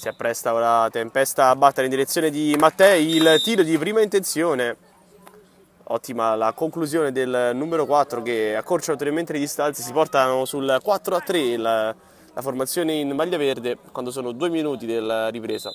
Si appresta ora Tempesta a battere in direzione di Mattei, il tiro di prima intenzione. Ottima la conclusione del numero 4 che accorcia ulteriormente le distanze, si portano sul 4 a 3 la, la formazione in maglia verde quando sono due minuti della ripresa.